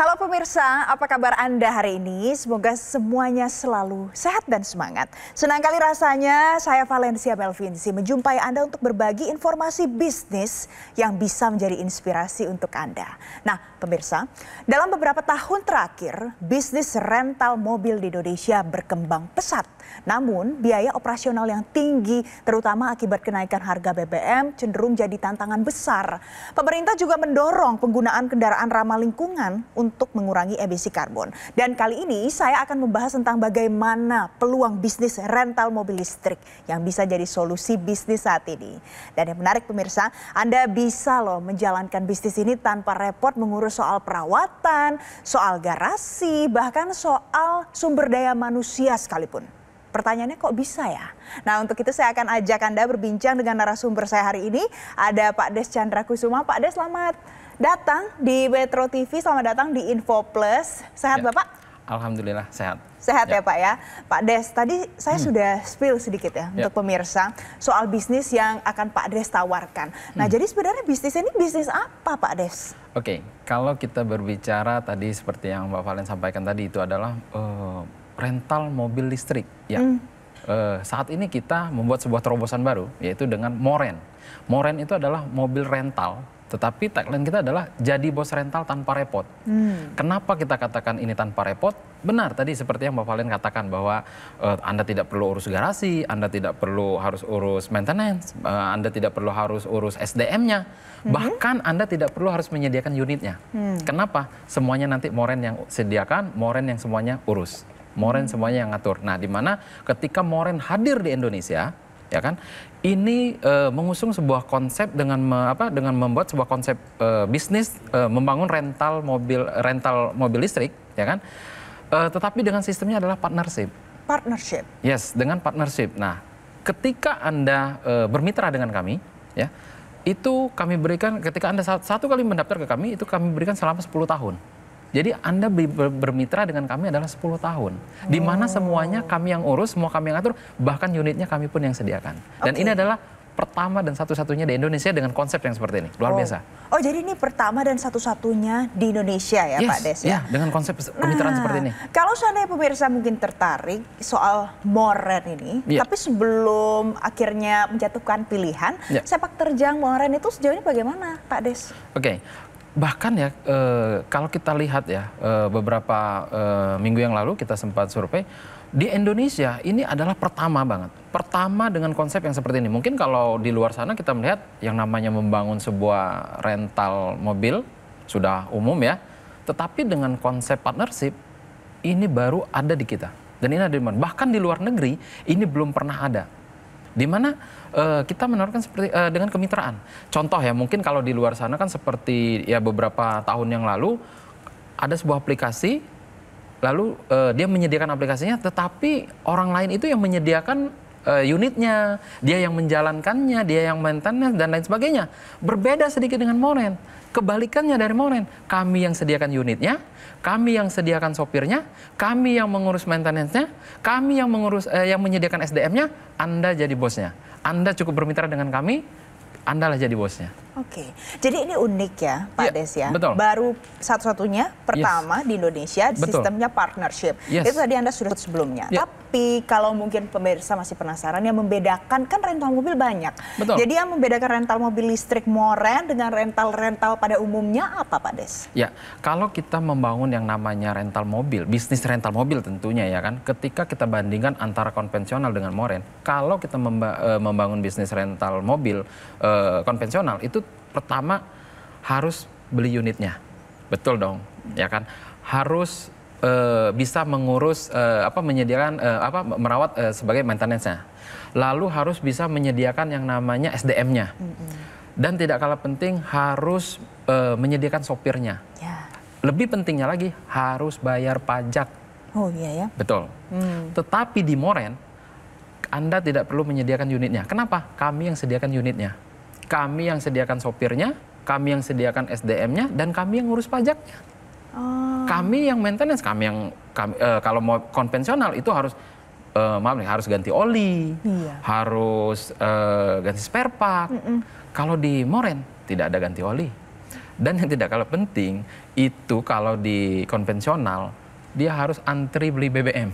Halo pemirsa, apa kabar Anda hari ini? Semoga semuanya selalu sehat dan semangat. Senang kali rasanya saya Valencia Melvinsi menjumpai Anda untuk berbagi informasi bisnis yang bisa menjadi inspirasi untuk Anda. Nah pemirsa, dalam beberapa tahun terakhir bisnis rental mobil di Indonesia berkembang pesat. Namun biaya operasional yang tinggi terutama akibat kenaikan harga BBM cenderung jadi tantangan besar. Pemerintah juga mendorong penggunaan kendaraan ramah lingkungan untuk untuk mengurangi emisi karbon. Dan kali ini saya akan membahas tentang bagaimana peluang bisnis rental mobil listrik yang bisa jadi solusi bisnis saat ini. Dan yang menarik pemirsa, Anda bisa loh menjalankan bisnis ini tanpa repot mengurus soal perawatan, soal garasi, bahkan soal sumber daya manusia sekalipun. Pertanyaannya kok bisa ya? Nah untuk itu saya akan ajak Anda berbincang dengan narasumber saya hari ini. Ada Pak Des Chandra Kusuma. Pak Des selamat datang di Metro TV, selamat datang di Info Plus. Sehat ya. Bapak? Alhamdulillah sehat. Sehat ya. ya Pak ya. Pak Des, tadi saya hmm. sudah spill sedikit ya, ya untuk pemirsa soal bisnis yang akan Pak Des tawarkan. Nah hmm. jadi sebenarnya bisnis ini bisnis apa Pak Des? Oke, kalau kita berbicara tadi seperti yang Mbak Valen sampaikan tadi itu adalah uh, rental mobil listrik ya. Hmm. Uh, saat ini kita membuat sebuah terobosan baru yaitu dengan Moren. Moren itu adalah mobil rental tetapi tagline kita adalah jadi bos rental tanpa repot. Hmm. Kenapa kita katakan ini tanpa repot? Benar tadi seperti yang Bapak Valen katakan bahwa uh, Anda tidak perlu urus garasi, Anda tidak perlu harus urus maintenance, uh, Anda tidak perlu harus urus SDM-nya, hmm. bahkan Anda tidak perlu harus menyediakan unitnya. Hmm. Kenapa? Semuanya nanti Moren yang sediakan, Moren yang semuanya urus. Moren hmm. semuanya yang ngatur. Nah, di mana ketika Moren hadir di Indonesia, ya kan? Ini e, mengusung sebuah konsep dengan me, apa? Dengan membuat sebuah konsep e, bisnis e, membangun rental mobil rental mobil listrik, ya kan? e, tetapi dengan sistemnya adalah partnership. Partnership. Yes, dengan partnership. Nah, ketika anda e, bermitra dengan kami, ya, itu kami berikan ketika anda satu kali mendaftar ke kami itu kami berikan selama 10 tahun. Jadi Anda bermitra dengan kami adalah 10 tahun. Oh. Di mana oh. semuanya kami yang urus, semua kami yang atur, bahkan unitnya kami pun yang sediakan. Dan okay. ini adalah pertama dan satu-satunya di Indonesia dengan konsep yang seperti ini. Luar oh. biasa. Oh, jadi ini pertama dan satu-satunya di Indonesia ya, yes, Pak Des ya. Iya, dengan konsep kemitraan nah, seperti ini. Kalau seandainya pemirsa mungkin tertarik soal Moren ini, yeah. tapi sebelum akhirnya menjatuhkan pilihan, yeah. sepak terjang Moren itu sejauh ini bagaimana, Pak Des? Oke. Okay bahkan ya e, kalau kita lihat ya e, beberapa e, minggu yang lalu kita sempat survei di Indonesia ini adalah pertama banget pertama dengan konsep yang seperti ini mungkin kalau di luar sana kita melihat yang namanya membangun sebuah rental mobil sudah umum ya tetapi dengan konsep partnership ini baru ada di kita dan ini ada di mana bahkan di luar negeri ini belum pernah ada di mana uh, kita menawarkan seperti uh, dengan kemitraan. Contoh ya, mungkin kalau di luar sana kan seperti ya beberapa tahun yang lalu ada sebuah aplikasi lalu uh, dia menyediakan aplikasinya tetapi orang lain itu yang menyediakan uh, unitnya, dia yang menjalankannya, dia yang maintenance dan lain sebagainya. Berbeda sedikit dengan Moren. Kebalikannya dari Moren, kami yang sediakan unitnya, kami yang sediakan sopirnya, kami yang mengurus maintenance-nya, kami yang mengurus eh, yang menyediakan SDM-nya, Anda jadi bosnya. Anda cukup bermitra dengan kami, Anda lah jadi bosnya. Oke, jadi ini unik ya Pak ya, Des ya. Betul. Baru satu-satunya pertama yes. di Indonesia betul. sistemnya partnership. Yes. Itu tadi Anda sudah sebelumnya. Ya. Tapi kalau mungkin pemirsa masih penasaran yang membedakan kan rental mobil banyak. Betul. Jadi yang membedakan rental mobil listrik moren dengan rental-rental pada umumnya apa Pak Des? Ya, kalau kita membangun yang namanya rental mobil, bisnis rental mobil tentunya ya kan. Ketika kita bandingkan antara konvensional dengan moren, kalau kita memba eh, membangun bisnis rental mobil uh, konvensional itu pertama harus beli unitnya. Betul dong, ya kan? Harus e, bisa mengurus e, apa menyediakan e, apa merawat e, sebagai maintenance-nya. Lalu harus bisa menyediakan yang namanya SDM-nya. Dan tidak kalah penting harus e, menyediakan sopirnya. Yeah. Lebih pentingnya lagi harus bayar pajak. Oh iya ya. Betul. Hmm. Tetapi di Moren anda tidak perlu menyediakan unitnya. Kenapa? Kami yang sediakan unitnya. Kami yang sediakan sopirnya, kami yang sediakan SDM-nya, dan kami yang ngurus pajaknya. Oh. Kami yang maintenance, kami yang kami, uh, kalau mau konvensional itu harus uh, maaf nih harus ganti oli, iya. harus uh, ganti spare part. Mm -mm. Kalau di Moren tidak ada ganti oli. Dan yang tidak kalah penting itu kalau di konvensional dia harus antri beli BBM.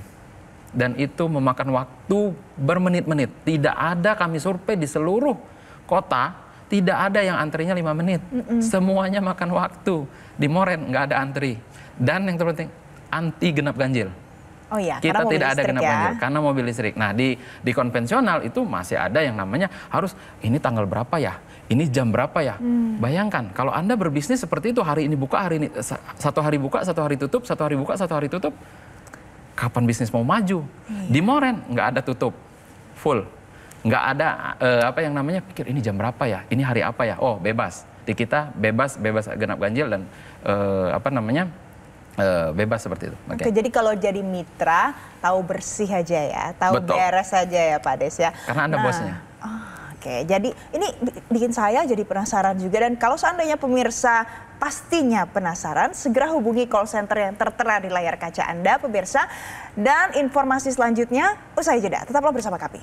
Dan itu memakan waktu bermenit-menit. Tidak ada kami survei di seluruh kota tidak ada yang antrinya lima menit. Mm -mm. Semuanya makan waktu. Di Moren nggak ada antri. Dan yang terpenting anti genap ganjil. Oh iya, kita tidak ada genap ya. ganjil karena mobil listrik. Nah, di di konvensional itu masih ada yang namanya harus ini tanggal berapa ya? Ini jam berapa ya? Hmm. Bayangkan kalau Anda berbisnis seperti itu hari ini buka, hari ini satu hari buka, satu hari tutup, satu hari buka, satu hari tutup. Kapan bisnis mau maju? Hmm. Di Moren nggak ada tutup. Full nggak ada uh, apa yang namanya pikir ini jam berapa ya, ini hari apa ya, oh bebas. Di kita bebas, bebas genap ganjil dan uh, apa namanya uh, bebas seperti itu. Okay. Oke, jadi kalau jadi mitra tahu bersih aja ya, tahu Betul. beres aja ya Pak Des ya. Karena anda nah, bosnya. Oh. Oke, jadi ini bikin saya jadi penasaran juga dan kalau seandainya pemirsa pastinya penasaran, segera hubungi call center yang tertera di layar kaca Anda pemirsa dan informasi selanjutnya usai jeda. Tetaplah bersama kami.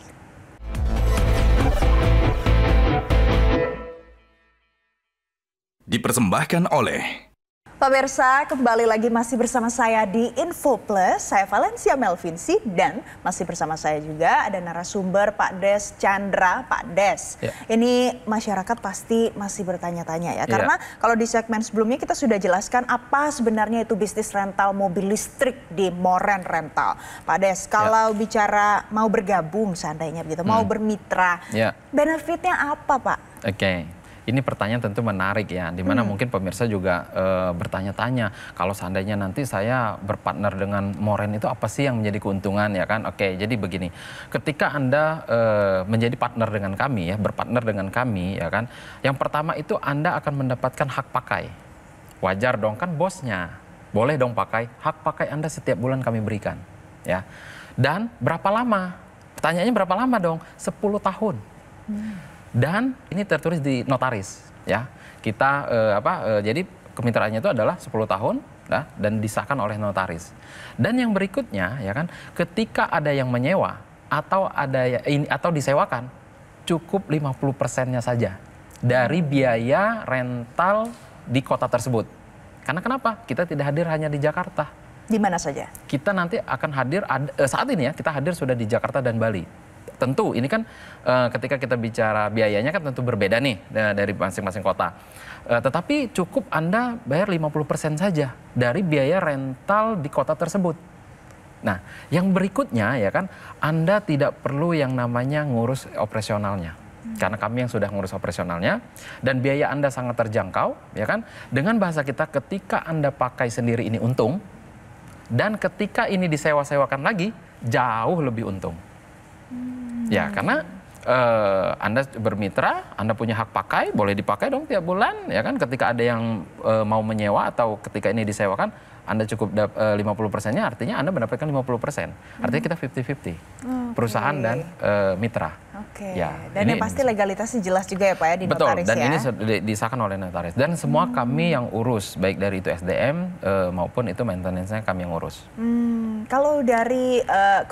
dipersembahkan oleh Pemirsa, kembali lagi masih bersama saya di Info Plus. Saya Valencia Melvinsi dan masih bersama saya juga ada narasumber Pak Des Chandra. Pak Des, yeah. ini masyarakat pasti masih bertanya-tanya ya. ya. Karena yeah. kalau di segmen sebelumnya kita sudah jelaskan apa sebenarnya itu bisnis rental mobil listrik di Moren Rental. Pak Des, ya. kalau yeah. bicara mau bergabung seandainya begitu, hmm. mau bermitra, yeah. benefitnya apa Pak? Oke. Okay ini pertanyaan tentu menarik ya, dimana hmm. mungkin pemirsa juga e, bertanya-tanya kalau seandainya nanti saya berpartner dengan Moren itu apa sih yang menjadi keuntungan ya kan? Oke, jadi begini, ketika anda e, menjadi partner dengan kami ya, berpartner dengan kami ya kan, yang pertama itu anda akan mendapatkan hak pakai, wajar dong kan bosnya, boleh dong pakai hak pakai anda setiap bulan kami berikan ya, dan berapa lama? Pertanyaannya berapa lama dong? 10 tahun. Hmm dan ini tertulis di notaris ya kita eh, apa eh, jadi kemitraannya itu adalah 10 tahun ya, dan disahkan oleh notaris dan yang berikutnya ya kan ketika ada yang menyewa atau ada ya, ini atau disewakan cukup 50 persennya saja dari biaya rental di kota tersebut karena kenapa kita tidak hadir hanya di Jakarta di mana saja kita nanti akan hadir eh, saat ini ya kita hadir sudah di Jakarta dan Bali tentu ini kan uh, ketika kita bicara biayanya kan tentu berbeda nih dari masing-masing kota. Uh, tetapi cukup Anda bayar 50% saja dari biaya rental di kota tersebut. Nah, yang berikutnya ya kan Anda tidak perlu yang namanya ngurus operasionalnya. Hmm. Karena kami yang sudah ngurus operasionalnya dan biaya Anda sangat terjangkau, ya kan? Dengan bahasa kita ketika Anda pakai sendiri ini untung dan ketika ini disewa-sewakan lagi jauh lebih untung. Ya, hmm. karena uh, Anda bermitra, Anda punya hak pakai, boleh dipakai dong tiap bulan, ya kan? Ketika ada yang uh, mau menyewa atau ketika ini disewakan, Anda cukup eh, lima puluh persennya, artinya Anda mendapatkan 50 persen. Artinya hmm. kita 50-50, okay. perusahaan dan e, mitra. Oke, okay. ya, dan ini, pasti legalitasnya jelas juga ya Pak ya di betul, notaris dan ya? dan ini disahkan oleh notaris. Dan semua hmm. kami yang urus, baik dari itu SDM e, maupun itu maintenance-nya kami yang urus. Hmm. Kalau dari keuntungan eh,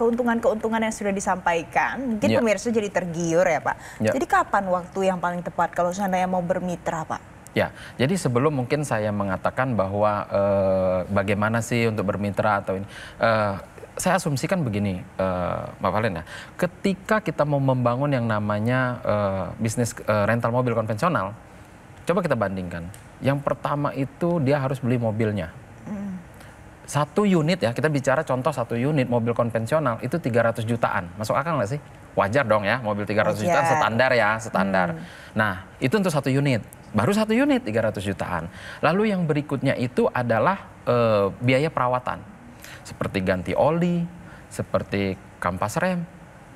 keuntungan-keuntungan yang sudah disampaikan, mungkin yeah. pemirsa jadi tergiur ya Pak. Yeah. Jadi kapan waktu yang paling tepat kalau seandainya mau bermitra Pak? Ya, jadi sebelum mungkin saya mengatakan bahwa eh, bagaimana sih untuk bermitra atau ini, eh, saya asumsikan begini, eh, Mbak Valen ya, ketika kita mau membangun yang namanya eh, bisnis eh, rental mobil konvensional, coba kita bandingkan. Yang pertama itu dia harus beli mobilnya, satu unit ya, kita bicara contoh satu unit mobil konvensional itu 300 jutaan. Masuk akal nggak sih? Wajar dong ya, mobil 300 Wajar. jutaan standar ya, standar. Hmm. Nah, itu untuk satu unit. Baru satu unit 300 jutaan. Lalu yang berikutnya itu adalah e, biaya perawatan. Seperti ganti oli, seperti kampas rem,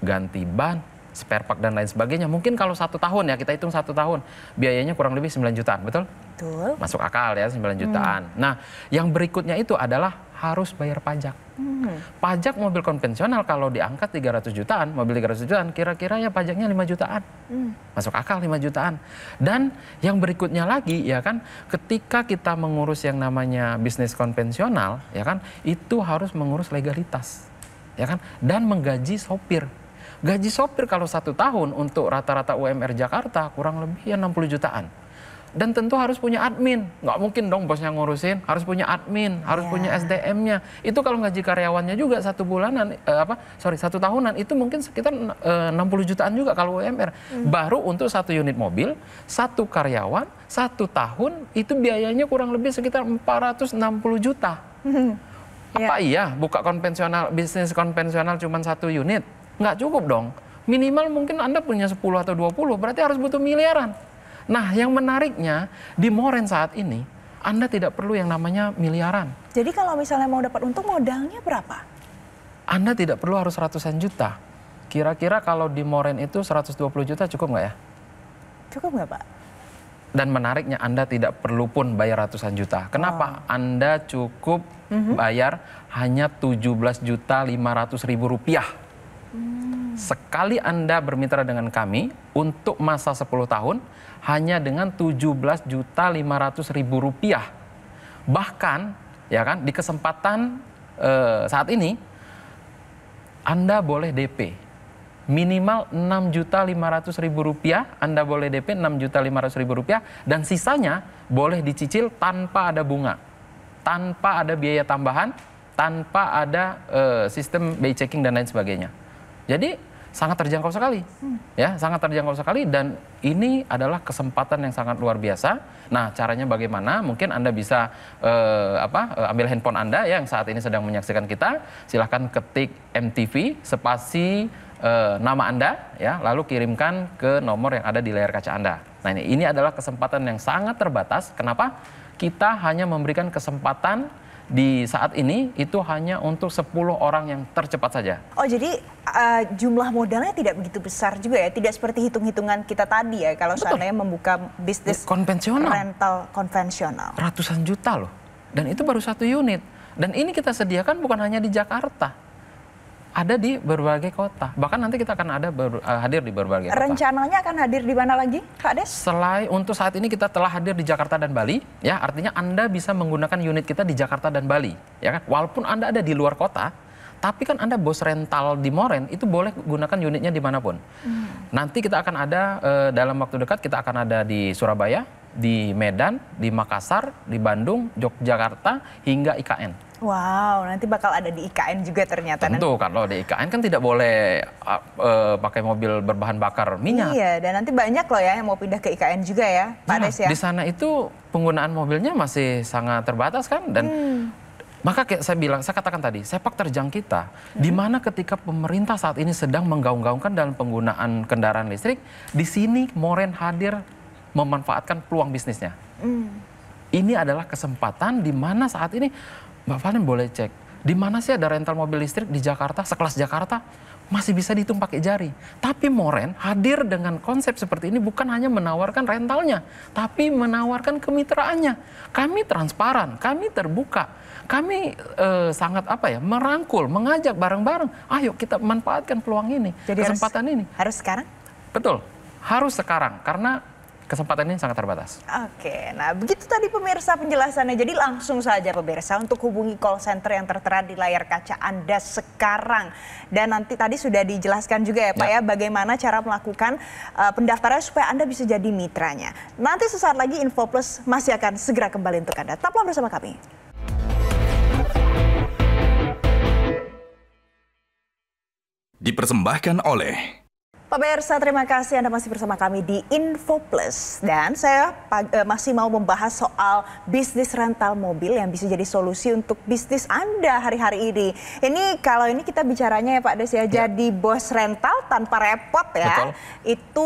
ganti ban, spare part dan lain sebagainya. Mungkin kalau satu tahun ya, kita hitung satu tahun, biayanya kurang lebih 9 jutaan, betul? Betul. Masuk akal ya 9 hmm. jutaan. Hmm. Nah, yang berikutnya itu adalah harus bayar pajak. Hmm. Pajak mobil konvensional kalau diangkat 300 jutaan, mobil 300 jutaan, kira-kira ya pajaknya 5 jutaan. Hmm. Masuk akal 5 jutaan. Dan yang berikutnya lagi ya kan, ketika kita mengurus yang namanya bisnis konvensional, ya kan, itu harus mengurus legalitas. Ya kan? Dan menggaji sopir gaji sopir kalau satu tahun untuk rata-rata UMR Jakarta kurang lebih ya 60 jutaan dan tentu harus punya admin. Nggak mungkin dong bosnya ngurusin, harus punya admin, harus yeah. punya SDM-nya. Itu kalau gaji karyawannya juga satu bulanan, eh, apa sorry satu tahunan itu mungkin sekitar eh, 60 jutaan juga kalau UMR. Mm. Baru untuk satu unit mobil, satu karyawan, satu tahun itu biayanya kurang lebih sekitar 460 juta. Mm. Apa yeah. iya buka konvensional bisnis konvensional cuma satu unit? Nggak cukup dong. Minimal mungkin Anda punya 10 atau 20, berarti harus butuh miliaran. Nah, yang menariknya di Moren saat ini anda tidak perlu yang namanya miliaran. Jadi kalau misalnya mau dapat untung modalnya berapa? Anda tidak perlu harus ratusan juta. Kira-kira kalau di Moren itu 120 juta cukup nggak ya? Cukup nggak Pak? Dan menariknya Anda tidak perlu pun bayar ratusan juta. Kenapa? Oh. Anda cukup mhm. bayar mm-hmm. hanya 17 juta 500 ribu rupiah. Hmm. Sekali Anda bermitra dengan kami untuk masa 10 tahun, hanya dengan 17 juta 500 ribu rupiah. Bahkan ya kan di kesempatan eh, saat ini Anda boleh DP minimal 6 juta 500 ribu rupiah Anda boleh DP 6 juta 500 ribu rupiah dan sisanya boleh dicicil tanpa ada bunga tanpa ada biaya tambahan tanpa ada eh, sistem bay checking dan lain sebagainya jadi sangat terjangkau sekali, hmm. ya sangat terjangkau sekali dan ini adalah kesempatan yang sangat luar biasa. Nah caranya bagaimana? Mungkin anda bisa eh, apa eh, ambil handphone anda ya, yang saat ini sedang menyaksikan kita, silahkan ketik MTV spasi eh, nama anda, ya lalu kirimkan ke nomor yang ada di layar kaca anda. Nah ini ini adalah kesempatan yang sangat terbatas. Kenapa? Kita hanya memberikan kesempatan di saat ini itu hanya untuk 10 orang yang tercepat saja. Oh jadi uh, jumlah modalnya tidak begitu besar juga ya, tidak seperti hitung-hitungan kita tadi ya kalau Betul. seandainya membuka bisnis konvensional. rental konvensional. Ratusan juta loh. Dan itu baru satu unit. Dan ini kita sediakan bukan hanya di Jakarta, ada di berbagai kota. Bahkan nanti kita akan ada ber, uh, hadir di berbagai Rencananya kota. Rencananya akan hadir di mana lagi, Kak Des? Selain untuk saat ini kita telah hadir di Jakarta dan Bali, ya artinya Anda bisa menggunakan unit kita di Jakarta dan Bali, ya kan? Walaupun Anda ada di luar kota, tapi kan Anda bos rental di Moren itu boleh gunakan unitnya dimanapun. Hmm. Nanti kita akan ada uh, dalam waktu dekat kita akan ada di Surabaya, di Medan, di Makassar, di Bandung, Yogyakarta hingga IKN. Wow, nanti bakal ada di IKN juga ternyata. Tentu, kalau di IKN kan tidak boleh uh, pakai mobil berbahan bakar minyak. Iya, dan nanti banyak loh ya yang mau pindah ke IKN juga ya, Pak nah, Des ya. Di sana itu penggunaan mobilnya masih sangat terbatas kan, dan hmm. maka kayak saya bilang, saya katakan tadi, sepak terjang kita, hmm. di mana ketika pemerintah saat ini sedang menggaung-gaungkan dalam penggunaan kendaraan listrik, di sini Moren hadir memanfaatkan peluang bisnisnya. Hmm. Ini adalah kesempatan di mana saat ini Mbak Valen boleh cek, di mana sih ada rental mobil listrik di Jakarta, sekelas Jakarta, masih bisa dihitung pakai jari. Tapi Moren hadir dengan konsep seperti ini bukan hanya menawarkan rentalnya, tapi menawarkan kemitraannya. Kami transparan, kami terbuka, kami eh, sangat apa ya, merangkul, mengajak bareng-bareng. Ayo kita manfaatkan peluang ini, Jadi kesempatan harus, ini. Harus sekarang? Betul, harus sekarang karena kesempatannya sangat terbatas. Oke, nah begitu tadi pemirsa penjelasannya. Jadi langsung saja pemirsa untuk hubungi call center yang tertera di layar kaca Anda sekarang. Dan nanti tadi sudah dijelaskan juga ya Pak ya, ya bagaimana cara melakukan uh, pendaftaran supaya Anda bisa jadi mitranya. Nanti sesaat lagi Info Plus masih akan segera kembali untuk Anda. Tetaplah bersama kami. Dipersembahkan oleh Pak Pemirsa, terima kasih Anda masih bersama kami di Info Plus. Dan saya eh, masih mau membahas soal bisnis rental mobil yang bisa jadi solusi untuk bisnis Anda hari-hari ini. Ini kalau ini kita bicaranya ya Pak Des ya, ya. jadi bos rental tanpa repot ya. Betul. Itu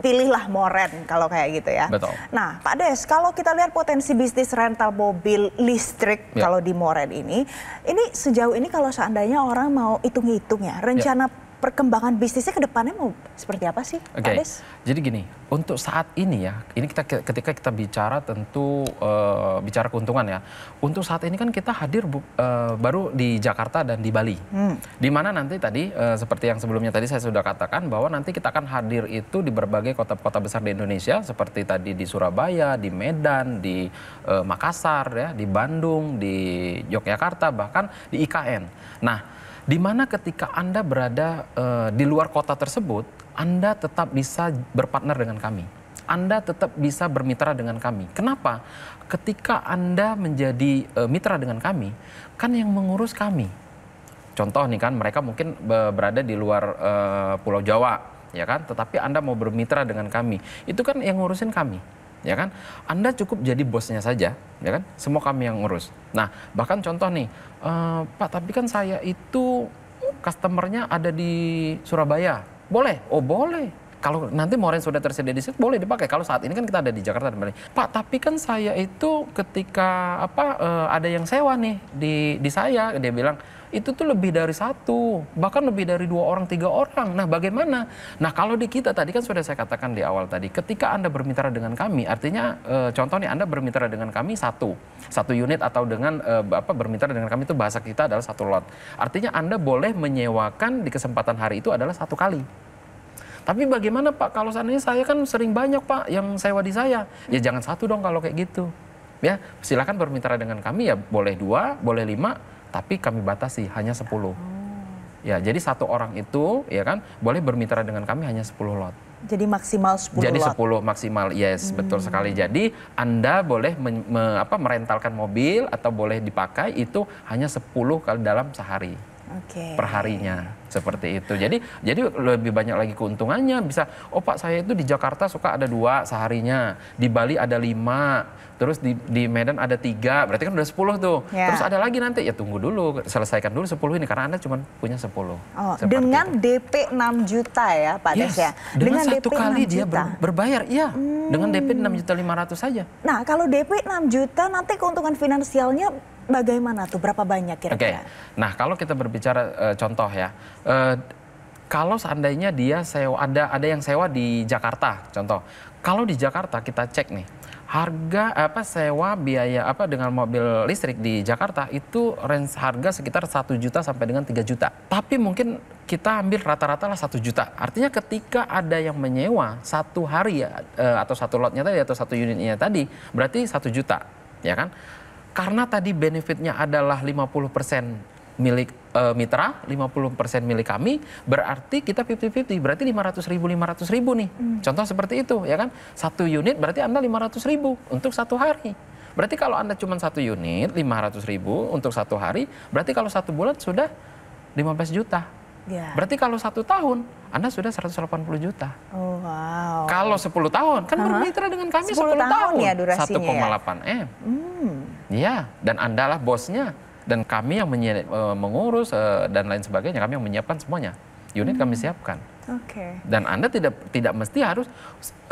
pilihlah moren kalau kayak gitu ya. Betul. Nah, Pak Des, kalau kita lihat potensi bisnis rental mobil listrik ya. kalau di moren ini, ini sejauh ini kalau seandainya orang mau hitung-hitung ya, rencana ya perkembangan bisnisnya ke depannya mau seperti apa sih Pak okay. Jadi gini, untuk saat ini ya, ini kita ketika kita bicara tentu uh, bicara keuntungan ya. Untuk saat ini kan kita hadir bu, uh, baru di Jakarta dan di Bali. Hmm. Di mana nanti tadi uh, seperti yang sebelumnya tadi saya sudah katakan bahwa nanti kita akan hadir itu di berbagai kota-kota besar di Indonesia seperti tadi di Surabaya, di Medan, di uh, Makassar ya, di Bandung, di Yogyakarta bahkan di IKN. Nah, di mana ketika Anda berada uh, di luar kota tersebut, Anda tetap bisa berpartner dengan kami. Anda tetap bisa bermitra dengan kami. Kenapa? Ketika Anda menjadi uh, mitra dengan kami, kan yang mengurus kami. Contoh nih kan, mereka mungkin berada di luar uh, Pulau Jawa, ya kan? Tetapi Anda mau bermitra dengan kami, itu kan yang ngurusin kami ya kan? Anda cukup jadi bosnya saja, ya kan? Semua kami yang ngurus. Nah, bahkan contoh nih, e, Pak, tapi kan saya itu customernya ada di Surabaya. Boleh? Oh, boleh kalau nanti Moren sudah tersedia di situ boleh dipakai. Kalau saat ini kan kita ada di Jakarta dan Pak, tapi kan saya itu ketika apa uh, ada yang sewa nih di di saya dia bilang itu tuh lebih dari satu, bahkan lebih dari dua orang, tiga orang. Nah, bagaimana? Nah, kalau di kita tadi kan sudah saya katakan di awal tadi, ketika Anda bermitra dengan kami, artinya e, eh, contohnya Anda bermitra dengan kami satu, satu unit atau dengan e, apa bermitra dengan kami itu bahasa kita adalah satu lot. Artinya Anda boleh menyewakan di kesempatan hari itu adalah satu kali. Tapi bagaimana Pak kalau seandainya saya kan sering banyak Pak yang sewa di saya. Ya jangan satu dong kalau kayak gitu. Ya, silakan bermitra dengan kami ya boleh dua, boleh lima, tapi kami batasi hanya 10. Oh. Ya, jadi satu orang itu ya kan boleh bermitra dengan kami hanya 10 lot. Jadi maksimal 10 Jadi 10 maksimal. Yes, hmm. betul sekali. Jadi Anda boleh me, me, apa merentalkan mobil atau boleh dipakai itu hanya 10 kali dalam sehari okay. perharinya seperti itu. Jadi jadi lebih banyak lagi keuntungannya bisa. Oh Pak saya itu di Jakarta suka ada dua seharinya, di Bali ada lima, terus di, di Medan ada tiga, berarti kan udah sepuluh tuh. Yeah. Terus ada lagi nanti ya tunggu dulu, selesaikan dulu sepuluh ini karena anda cuma punya sepuluh. Oh, dengan itu. DP 6 juta ya Pak yes, ya. Dengan, dengan satu DP kali dia juta. berbayar, iya. Hmm. Dengan DP enam juta lima ratus saja. Nah kalau DP 6 juta nanti keuntungan finansialnya Bagaimana tuh? Berapa banyak kira-kira? Okay. Nah, kalau kita berbicara e, contoh ya, e, kalau seandainya dia sewa ada ada yang sewa di Jakarta, contoh. Kalau di Jakarta kita cek nih, harga apa sewa biaya apa dengan mobil listrik di Jakarta itu range harga sekitar 1 juta sampai dengan 3 juta. Tapi mungkin kita ambil rata-rata lah 1 juta. Artinya ketika ada yang menyewa satu hari ya, atau satu lotnya tadi atau satu unitnya tadi, berarti 1 juta, ya kan? Karena tadi benefitnya adalah 50% milik uh, mitra, 50% milik kami, berarti kita 50-50, berarti 500 ribu, 500 ribu nih. Hmm. Contoh seperti itu, ya kan? Satu unit berarti Anda 500 ribu untuk satu hari. Berarti kalau Anda cuma satu unit, 500 ribu untuk satu hari, berarti kalau satu bulan sudah 15 juta. Yeah. Berarti kalau satu tahun Anda sudah 180 juta. Oh, wow. Kalau 10 tahun kan uh-huh. bermitra dengan kami 10, 10 tahun, tahun ya durasinya. 1,8 ya? m. Hmm. Ya, dan Anda lah bosnya dan kami yang e, mengurus e, dan lain sebagainya, kami yang menyiapkan semuanya. Unit hmm. kami siapkan. Oke. Okay. Dan Anda tidak tidak mesti harus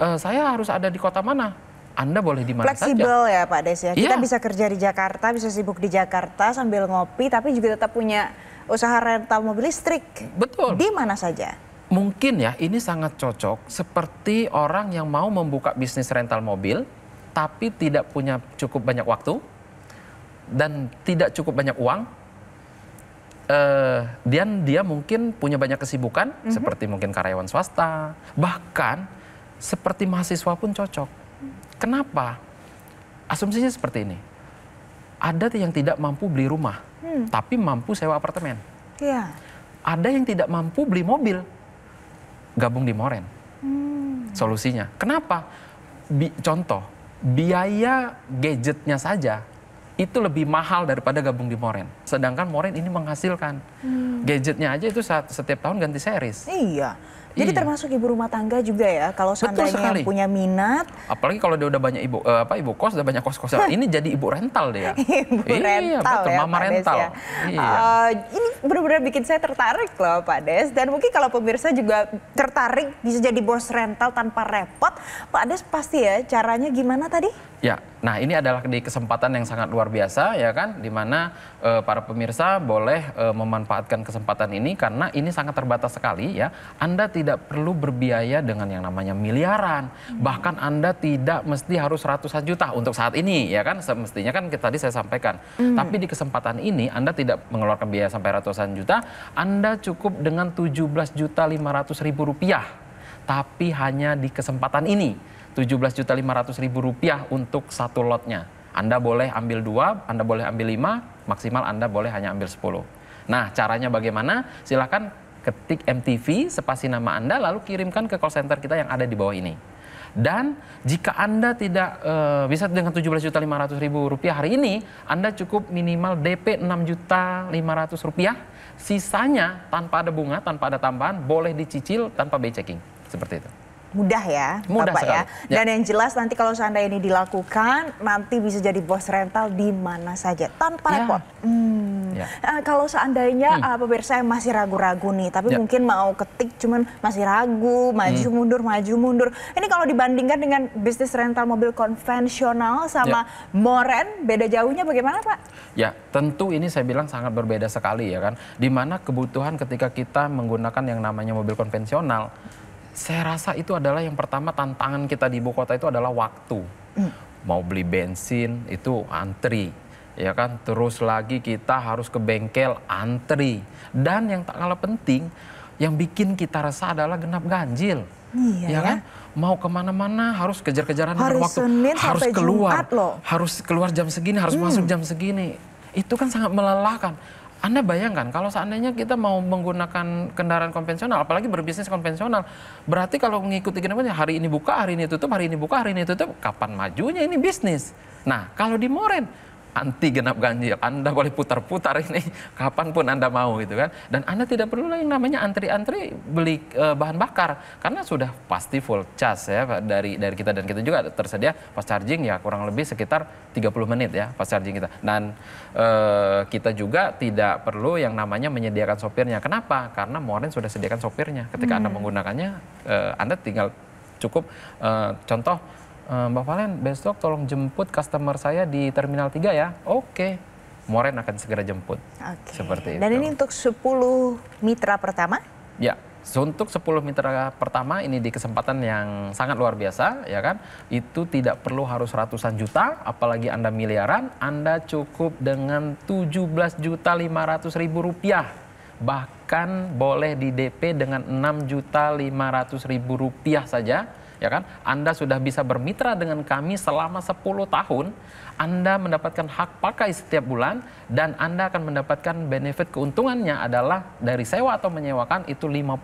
uh, saya harus ada di kota mana. Anda boleh di mana saja. Fleksibel ya Pak Des ya. Kita iya. bisa kerja di Jakarta, bisa sibuk di Jakarta sambil ngopi tapi juga tetap punya usaha rental mobil listrik. Betul. Di mana saja? Mungkin ya ini sangat cocok seperti orang yang mau membuka bisnis rental mobil tapi tidak punya cukup banyak waktu dan tidak cukup banyak uang. Uh, dan dia mungkin punya banyak kesibukan mm -hmm. seperti mungkin karyawan swasta bahkan seperti mahasiswa pun cocok. Kenapa? Asumsinya seperti ini ada yang tidak mampu beli rumah, hmm. tapi mampu sewa apartemen. Ya. Ada yang tidak mampu beli mobil, gabung di Moren. Hmm. Solusinya. Kenapa? Bi contoh, biaya gadgetnya saja itu lebih mahal daripada gabung di Moren. Sedangkan Moren ini menghasilkan. Hmm. Gadgetnya aja itu saat, setiap tahun ganti series. Iya. Jadi iya. termasuk ibu rumah tangga juga ya kalau seandainya punya minat. Apalagi kalau dia udah banyak ibu uh, apa ibu kos, udah banyak kos kosan ini jadi ibu rental dia. ibu iya, rental betul, ya, mama Pak rental. Des, ya. Iya. Uh, ini benar-benar bikin saya tertarik loh Pak Des dan mungkin kalau pemirsa juga tertarik bisa jadi bos rental tanpa repot. Pak Des pasti ya caranya gimana tadi? Ya, nah ini adalah di kesempatan yang sangat luar biasa ya kan, dimana e, eh, para pemirsa boleh e, memanfaatkan kesempatan ini karena ini sangat terbatas sekali ya. Anda tidak perlu berbiaya dengan yang namanya miliaran, hmm. bahkan Anda tidak mesti harus ratusan juta untuk saat ini ya kan, semestinya kan tadi saya sampaikan. Hmm. Tapi di kesempatan ini Anda tidak mengeluarkan biaya sampai ratusan juta, Anda cukup dengan belas juta ratus ribu rupiah, tapi hanya di kesempatan ini rp rupiah untuk satu lotnya. Anda boleh ambil dua, Anda boleh ambil lima, maksimal Anda boleh hanya ambil sepuluh. Nah, caranya bagaimana? Silakan ketik MTV spasi nama Anda lalu kirimkan ke call center kita yang ada di bawah ini. Dan jika Anda tidak uh, bisa dengan rp rupiah hari ini, Anda cukup minimal DP rp rupiah. sisanya tanpa ada bunga, tanpa ada tambahan, boleh dicicil tanpa bay checking. Seperti itu mudah ya, mudah Bapak ya. sekali. ya. Dan ya. yang jelas nanti kalau seandainya ini dilakukan, nanti bisa jadi bos rental di mana saja tanpa ya. repot. Hmm. Ya. Nah, kalau seandainya hmm. uh, pemirsa yang masih ragu-ragu nih, tapi ya. mungkin mau ketik cuman masih ragu, maju hmm. mundur, maju mundur. Ini kalau dibandingkan dengan bisnis rental mobil konvensional sama ya. moren, beda jauhnya bagaimana Pak? Ya, tentu ini saya bilang sangat berbeda sekali ya kan. di mana kebutuhan ketika kita menggunakan yang namanya mobil konvensional, saya rasa itu adalah yang pertama tantangan kita di ibu kota itu adalah waktu. Mm. Mau beli bensin itu antri, ya kan. Terus lagi kita harus ke bengkel antri. Dan yang tak kalah penting, yang bikin kita resah adalah genap ganjil. Iya ya, ya. kan? Ya? Mau kemana-mana harus kejar-kejaran dengan waktu. Senin harus keluar, loh. harus keluar jam segini, harus hmm. masuk jam segini. Itu kan sangat melelahkan anda bayangkan kalau seandainya kita mau menggunakan kendaraan konvensional, apalagi berbisnis konvensional, berarti kalau mengikuti kendaraan hari ini buka, hari ini tutup, hari ini buka, hari ini tutup, kapan majunya ini bisnis? Nah, kalau di Moren anti genap ganjil. Anda boleh putar-putar ini kapanpun Anda mau gitu kan. Dan Anda tidak perlu yang namanya antri-antri beli e, bahan bakar karena sudah pasti full charge ya dari dari kita dan kita juga tersedia fast charging ya kurang lebih sekitar 30 menit ya fast charging kita. Dan e, kita juga tidak perlu yang namanya menyediakan sopirnya. Kenapa? Karena Morin sudah sediakan sopirnya. Ketika hmm. Anda menggunakannya e, Anda tinggal cukup e, contoh Eh, Mbak Valen, besok tolong jemput customer saya di Terminal 3 ya. Oke, Moren akan segera jemput. Oke. Seperti itu. Dan ini untuk 10 mitra pertama? Ya, untuk 10 mitra pertama ini di kesempatan yang sangat luar biasa ya kan. Itu tidak perlu harus ratusan juta, apalagi Anda miliaran, Anda cukup dengan belas juta ratus ribu rupiah. Bahkan boleh di DP dengan enam juta ratus ribu rupiah saja ya kan? Anda sudah bisa bermitra dengan kami selama 10 tahun, Anda mendapatkan hak pakai setiap bulan dan Anda akan mendapatkan benefit keuntungannya adalah dari sewa atau menyewakan itu 50%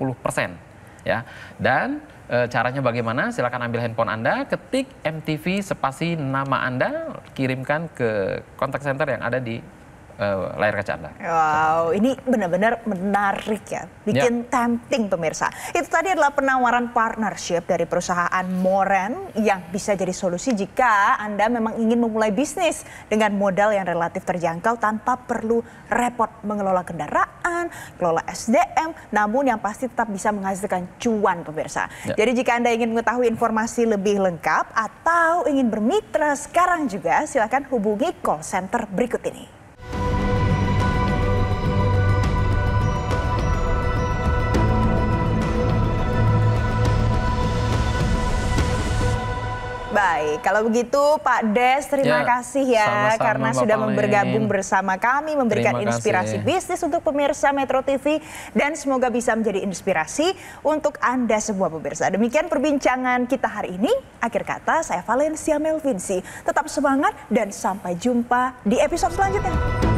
ya. Dan e, caranya bagaimana? Silakan ambil handphone Anda, ketik MTV spasi nama Anda, kirimkan ke kontak center yang ada di uh, layar kaca Anda. Wow, ini benar-benar menarik ya, bikin yeah. tempting pemirsa. Itu tadi adalah penawaran partnership dari perusahaan Moren yang bisa jadi solusi jika Anda memang ingin memulai bisnis dengan modal yang relatif terjangkau tanpa perlu repot mengelola kendaraan, kelola SDM, namun yang pasti tetap bisa menghasilkan cuan pemirsa. Yeah. Jadi jika Anda ingin mengetahui informasi lebih lengkap atau ingin bermitra sekarang juga silakan hubungi call center berikut ini. Baik, kalau begitu Pak Des terima ya, kasih ya sama-sama, karena Bapak sudah bergabung bersama kami memberikan terima inspirasi kasih. bisnis untuk pemirsa Metro TV dan semoga bisa menjadi inspirasi untuk Anda semua pemirsa. Demikian perbincangan kita hari ini. Akhir kata saya Valencia Melvinsi. Tetap semangat dan sampai jumpa di episode selanjutnya.